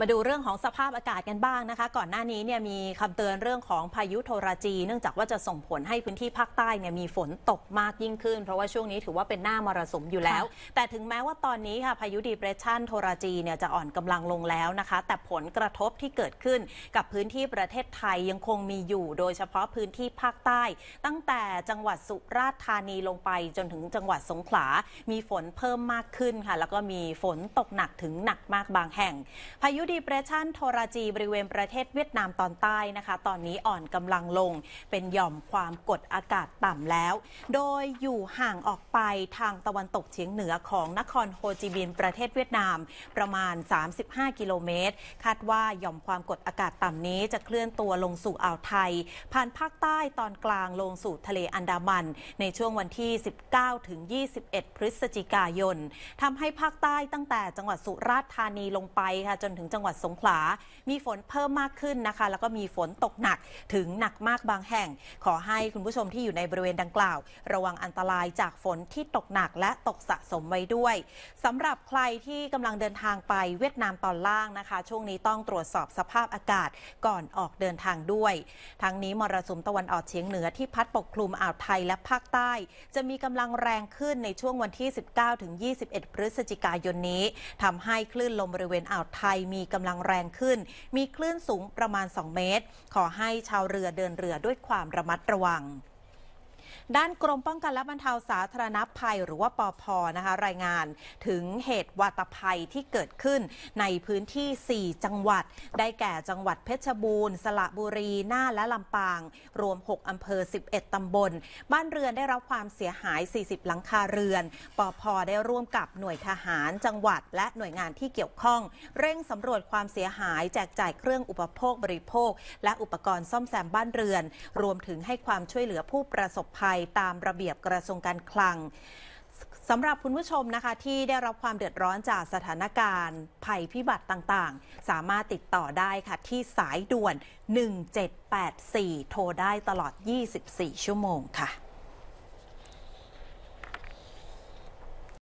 มาดูเรื่องของสภาพอากาศกันบ้างนะคะ ก่อนหน้านี้เนี่ยมีคำเตือนเรื่องของพายุโทราจีเนื่องจากว่าจะส่งผลให้พื้นที่ภาคใต้เนี่ยมีฝนตกมากยิ่งขึ้น เพราะว่าช่วงนี้ถือว่าเป็นหน้ามรสุมอยู่แล้ว แต่ถึงแม้ว่าตอนนี้ค่ะพายุดีเพรสชันโทราจีเนี่ยจะอ่อนกำลังลงแล้วนะคะ แต่ผลกระทบที่เกิดขึ้นกับพื้นที่ประเทศไทยยังคงมีอยู่โดยเฉพาะพื้นที่ภาคใต้ ตั้งแต่จังหวัดสุราษฎร์ธานีลงไปจนถึงจังหวัดสงขลามีฝนเพิ่มมากขึ้นค่ะแล้วก็มีฝนตกหนักถึงหนักมากบางแห่งพายุดีเปรชั i o โทรจีบริเวณประเทศเวียดนามตอนใต้นะคะ ตอนนี้อ่อนกำลังลง เป็นหย่อมความกดอากาศต่ำแล้ว โดยอยู่ห่างออกไปทางตะวันตกเฉียงเหนือของนครโฮจิมินห์ประเทศเวียดนาม ประมาณ35กิโลเมตรคาดว่าหย่อมความกดอากาศต่ำนี้จะเคลื่อนตัวลงสู่อ่าวไทย ผ่านภาคใต้ตอนกลางลงสู่ทะเลอันดามัน ในช่วงวันที่ 19ถึง21 พฤศจิกายนทำให้ภาคใต้ตั้งแต่จังหวัดสุราษฎร์ธานีลงไปค่ะจนถึงจังหวัดสงขลา มีฝนเพิ่มมากขึ้นนะคะ แล้วก็มีฝนตกหนัก ถึงหนักมากบางแห่ง ขอให้คุณผู้ชมที่อยู่ในบริเวณดังกล่าว ระวังอันตรายจากฝนที่ตกหนักและตกสะสมไว้ด้วย สำหรับใครที่กำลังเดินทางไปเวียดนามตอนล่างนะคะ ช่วงนี้ต้องตรวจสอบสภาพอากาศก่อนออกเดินทางด้วย ทั้งนี้มรสุมตะวันออกเฉียงเหนือที่พัดปกคลุมอ่าวไทยและภาคใต้ จะมีกำลังแรงขึ้นในช่วงวันที่ 19-21 พฤศจิกายนนี้ ทำให้คลื่นลมบริเวณอ่าวไทยมีมีกำลังแรงขึ้น มีคลื่นสูงประมาณ 2 เมตร ขอให้ชาวเรือเดินเรือด้วยความระมัดระวังด้านกรมป้องกันและบรรเทาสาธารณภัยหรือว่าปอพนะคะรายงาน ถึงเหตุวาตภัยที่เกิดขึ้นในพื้นที่ 4 จังหวัด ได้แก่จังหวัดเพชรบูรณ์ สระบุรีน่านและลำปาง รวม 6 อำเภอ 11 ตำบล บ้านเรือนได้รับความเสียหาย 40 หลังคาเรือน ปอพได้ร่วมกับหน่วยทหาร จังหวัดและหน่วยงานที่เกี่ยวข้อง เร่งสำรวจความเสียหายแจกจ่ายเครื่องอุปโภคบริโภค และอุปกรณ์ซ่อมแซมบ้านเรือน รวมถึงให้ความช่วยเหลือผู้ประสบภัยตามระเบียบกระทรวงการคลังสำหรับคุณผู้ชมนะคะที่ได้รับความเดือดร้อนจากสถานการณ์ ภัยพิบัติต่างๆ สามารถติดต่อได้ค่ะ ที่สายด่วน 1784 โทรได้ตลอด 24 ชั่วโมงค่ะ